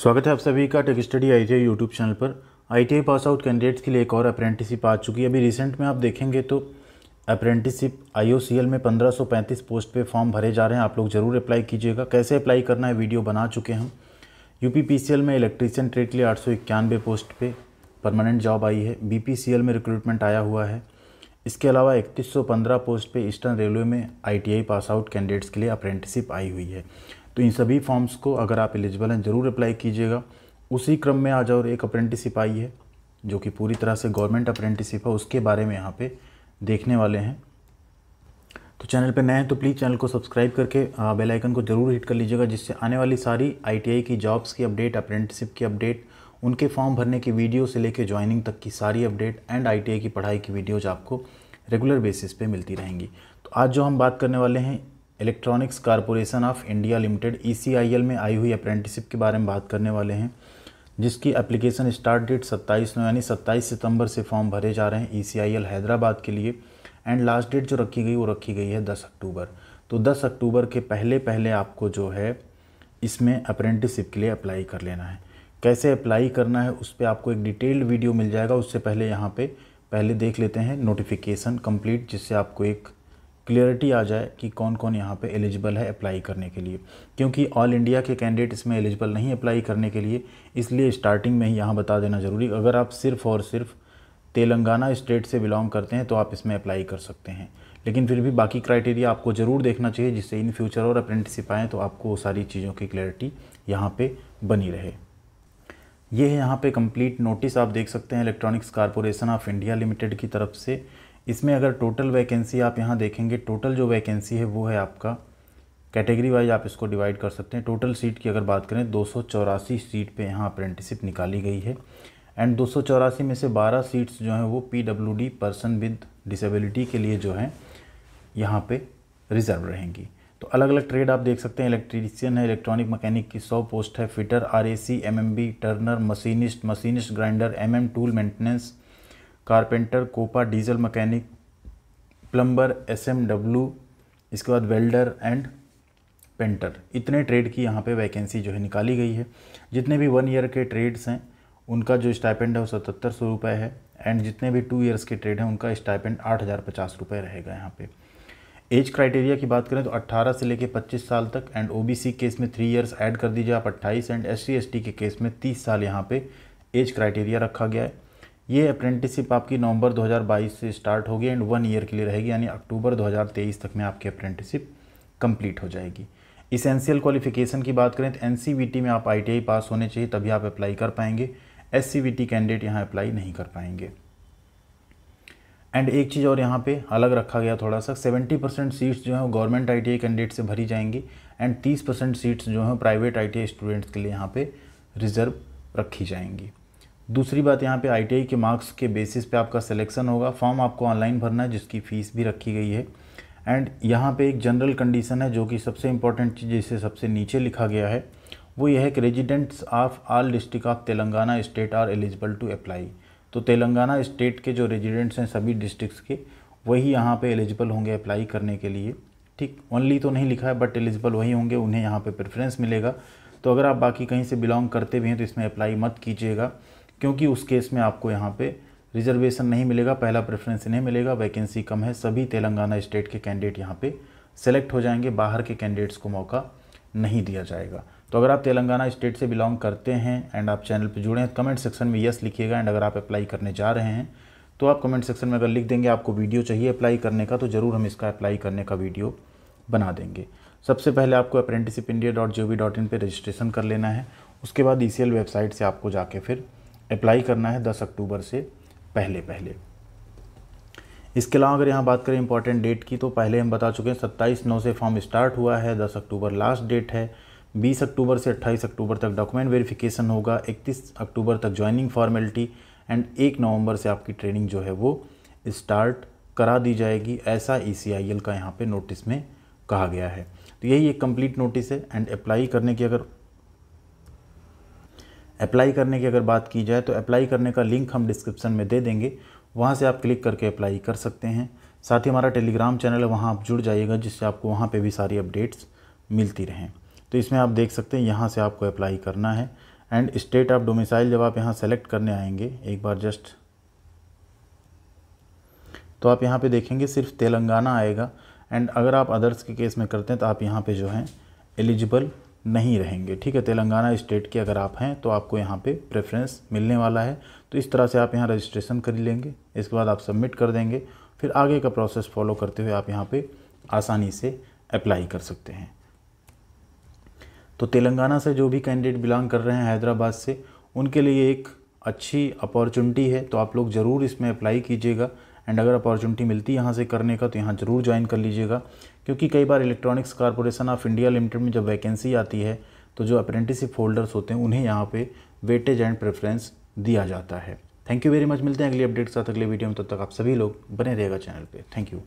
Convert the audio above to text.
स्वागत है आप सभी का tech study I T YouTube channel पर आई पास आउट कैंडिडेट्स के लिए एक और अप्रेंटिसिप आ चुकी है अभी रिसेंट में आप देखेंगे तो अप्रेंटिसिप आईओसीएल में 1535 पोस्ट पे फॉर्म भरे जा रहे हैं आप लोग ज़रूर अप्लाई कीजिएगा कैसे अप्लाई करना है वीडियो बना चुके हैं हम पी में इलेक्ट्रीशियन ट्रेड के लिए आठ पोस्ट पर परमानेंट जॉब आई है बी में रिक्रूटमेंट आया हुआ है इसके अलावा इकतीस पोस्ट पर ईस्टर्न रेलवे में आई पास आउट कैंडिडेट्स के लिए अप्रेंटिसिप आई हुई है तो इन सभी फॉर्म्स को अगर आप एलिजिबल हैं ज़रूर अप्लाई कीजिएगा उसी क्रम में आज और एक अप्रेंटिसिप आई है जो कि पूरी तरह से गवर्नमेंट अप्रेंटिसिप है उसके बारे में यहाँ पे देखने वाले हैं तो चैनल पर नए हैं तो प्लीज़ चैनल को सब्सक्राइब करके बेल आइकन को ज़रूर हिट कर लीजिएगा जिससे आने वाली सारी आईटीआई की जॉब्स की अपडेट अप्रेंटिसिप की अपडेट उनके फॉर्म भरने की वीडियो से लेकर ज्वाइनिंग तक की सारी अपडेट एंड आईटीआई की पढ़ाई की वीडियोज आपको रेगुलर बेसिस पे मिलती रहेंगी तो आज जो हम बात करने वाले हैं electronics corporation of India limited E e में आई हुई अप्रेंटिसिप के बारे में बात करने वाले हैं जिसकी एप्लीकेशन स्टार्ट डेट 27 नौ यानी 27 सितंबर से फॉर्म भरे जा रहे हैं ई e हैदराबाद के लिए एंड लास्ट डेट जो रखी गई वो रखी गई है 10 अक्टूबर तो 10 अक्टूबर के पहले पहले आपको जो है इसमें अप्रेंटिसिप के लिए अप्लाई कर लेना है कैसे अप्लाई करना है उस पर आपको एक डिटेल्ड वीडियो मिल जाएगा उससे पहले यहाँ पे पहले देख लेते हैं नोटिफिकेशन कंप्लीट जिससे आपको एक क्लियरिटी आ जाए कि कौन कौन यहाँ पे एलिजिबल है अप्लाई करने के लिए क्योंकि ऑल इंडिया के कैंडिडेट इसमें एलिजिबल नहीं अप्लाई करने के लिए इसलिए स्टार्टिंग में ही यहाँ बता देना ज़रूरी अगर आप सिर्फ़ और सिर्फ तेलंगाना स्टेट से बिलोंग करते हैं तो आप इसमें अप्लाई कर सकते हैं लेकिन फिर भी बाकी क्राइटेरिया आपको ज़रूर देखना चाहिए जिससे इन फ्यूचर और अप्रेंटिसिप आएँ तो आपको वो सारी चीज़ों की क्लैरिटी यहाँ पर बनी रहे ये है यहाँ पे कंप्लीट नोटिस आप देख सकते हैं electronics corporation of India limited की तरफ से इसमें अगर टोटल वैकेंसी आप यहाँ देखेंगे टोटल जो वैकेंसी है वो है आपका कैटेगरी वाइज आप इसको डिवाइड कर सकते हैं टोटल सीट की अगर बात करें दो सीट पे यहाँ अप्रेंटिसिप निकाली गई है एंड दो में से 12 सीट्स जो हैं वो P W D person with disability के लिए जो हैं यहाँ पे रिजर्व रहेंगी तो अलग अलग ट्रेड आप देख सकते हैं इलेक्ट्रीशियन है इलेक्ट्रॉनिक मैकेनिक की सौ पोस्ट है fitter R A C M M B turner machinist machinist grinder M M tool maintenance carpenter COPA diesel mechanic plumber S M W इसके बाद वेल्डर एंड पेंटर इतने ट्रेड की यहाँ पे वैकेंसी जो है निकाली गई है जितने भी वन ईयर के ट्रेड्स हैं उनका जो स्टाइपेंड है वो सतहत्तर सौ रुपये है एंड जितने भी टू ईयर्स के ट्रेड हैं उनका स्टाइपेंड आठ हज़ार पचास रुपये रहेगा यहाँ पे एज क्राइटेरिया की बात करें तो 18 से लेकर 25 साल तक एंड ओबीसी केस में थ्री इयर्स ऐड कर दीजिए आप 28 एंड एस सी के केस में 30 साल यहाँ पे एज क्राइटेरिया रखा गया है ये अप्रेंटिसशिप आपकी नवंबर 2022 से स्टार्ट होगी एंड वन ईयर के लिए रहेगी यानी अक्टूबर 2023 तक में आपकी अप्रेंटिसिप कंप्लीट हो जाएगी इसेंशियल क्वालिफिकेशन की बात करें तो एन में आप आई पास होने चाहिए तभी आप अप्लाई कर पाएंगे एस कैंडिडेट यहाँ अप्लाई नहीं कर पाएंगे एंड एक चीज़ और यहाँ पे अलग रखा गया थोड़ा सा 70 परसेंट सीट्स जो हैं वो गवर्नमेंट आई कैंडिडेट से भरी जाएंगी एंड 30 परसेंट सीट्स जो हैं प्राइवेट आई स्टूडेंट्स के लिए यहाँ पे रिजर्व रखी जाएंगी दूसरी बात यहाँ पे आईटीआई के मार्क्स के बेसिस पे आपका सिलेक्शन होगा फॉर्म आपको ऑनलाइन भरना है जिसकी फ़ीस भी रखी गई है एंड यहाँ पे एक जनरल कंडीशन है जो कि सबसे इंपॉर्टेंट चीज़ जिसे सबसे नीचे लिखा गया है वो यह है कि residents of all district of Telangana state are eligible to apply तो तेलंगाना स्टेट के जो रेजिडेंट्स हैं सभी डिस्ट्रिक्स के वही यहाँ पे एलिजिबल होंगे अप्लाई करने के लिए ठीक ओनली तो नहीं लिखा है बट एलिजिबल वही होंगे उन्हें यहाँ पे प्रेफरेंस मिलेगा तो अगर आप बाकी कहीं से बिलोंग करते भी हैं तो इसमें अप्लाई मत कीजिएगा क्योंकि उस केस में आपको यहाँ पे रिजर्वेशन नहीं मिलेगा पहला प्रेफरेंस नहीं मिलेगा वैकेंसी कम है सभी तेलंगाना स्टेट के कैंडिडेट यहाँ पे सेलेक्ट हो जाएंगे बाहर के कैंडिडेट्स को मौका नहीं दिया जाएगा तो अगर आप तेलंगाना स्टेट से बिलोंग करते हैं एंड आप चैनल पर जुड़े हैं कमेंट तो सेक्शन में यस लिखिएगा एंड अगर आप अप्लाई करने जा रहे हैं तो आप कमेंट सेक्शन में अगर लिख देंगे आपको वीडियो चाहिए अप्लाई करने का तो ज़रूर हम इसका अप्लाई करने का वीडियो बना देंगे सबसे पहले आपको apprenticeship India dot G O V dot in पर रजिस्ट्रेशन कर लेना है उसके बाद ई सी एल वेबसाइट से आपको जाके फिर अप्लाई करना है दस अक्टूबर से पहले पहले इसके अलावा अगर यहाँ बात करें इंपॉर्टेंट डेट की तो पहले हम बता चुके हैं सत्ताईस नौ से फॉर्म स्टार्ट हुआ है दस अक्टूबर लास्ट डेट है 20 अक्टूबर से 28 अक्टूबर तक डॉक्यूमेंट वेरिफिकेशन होगा 31 अक्टूबर तक ज्वाइनिंग फॉर्मेलिटी एंड 1 नवंबर से आपकी ट्रेनिंग जो है वो स्टार्ट करा दी जाएगी ऐसा ई e का यहाँ पर नोटिस में कहा गया है तो यही एक कंप्लीट नोटिस है एंड अप्लाई करने की अगर अप्लाई करने की अगर बात की जाए तो अप्लाई करने का लिंक हम डिस्क्रिप्शन में दे देंगे वहाँ से आप क्लिक करके अप्लाई कर सकते हैं साथ ही हमारा टेलीग्राम चैनल है वहाँ आप जुड़ जाइएगा जिससे आपको वहाँ पर भी सारी अपडेट्स मिलती रहें तो इसमें आप देख सकते हैं यहाँ से आपको अप्लाई करना है एंड स्टेट ऑफ डोमिसाइल जब आप यहाँ सेलेक्ट करने आएंगे एक बार जस्ट तो आप यहाँ पे देखेंगे सिर्फ तेलंगाना आएगा एंड अगर आप अदर्स के केस में करते हैं तो आप यहाँ पे जो हैं एलिजिबल नहीं रहेंगे ठीक है तेलंगाना स्टेट के अगर आप हैं तो आपको यहाँ पे प्रेफरेंस मिलने वाला है तो इस तरह से आप यहाँ रजिस्ट्रेशन कर लेंगे इसके बाद आप सबमिट कर देंगे फिर आगे का प्रोसेस फॉलो करते हुए आप यहाँ पे आसानी से अप्लाई कर सकते हैं तो तेलंगाना से जो भी कैंडिडेट बिलोंग कर रहे हैं हैदराबाद से उनके लिए एक अच्छी अपॉर्चुनिटी है तो आप लोग ज़रूर इसमें अप्लाई कीजिएगा एंड अगर अपॉर्चुनिटी मिलती है यहाँ से करने का तो यहाँ ज़रूर ज्वाइन कर लीजिएगा क्योंकि कई बार electronics corporation of India limited में जब वैकेंसी आती है तो जो अप्रेंटिसिप होल्डर्स होते हैं उन्हें यहाँ पे वेटेज एंड प्रेफरेंस दिया जाता है थैंक यू वेरी मच मिलते हैं अगली अपडेट के साथ अगले वीडियो में तब तो तक आप सभी लोग बने रहेगा चैनल पर थैंक यू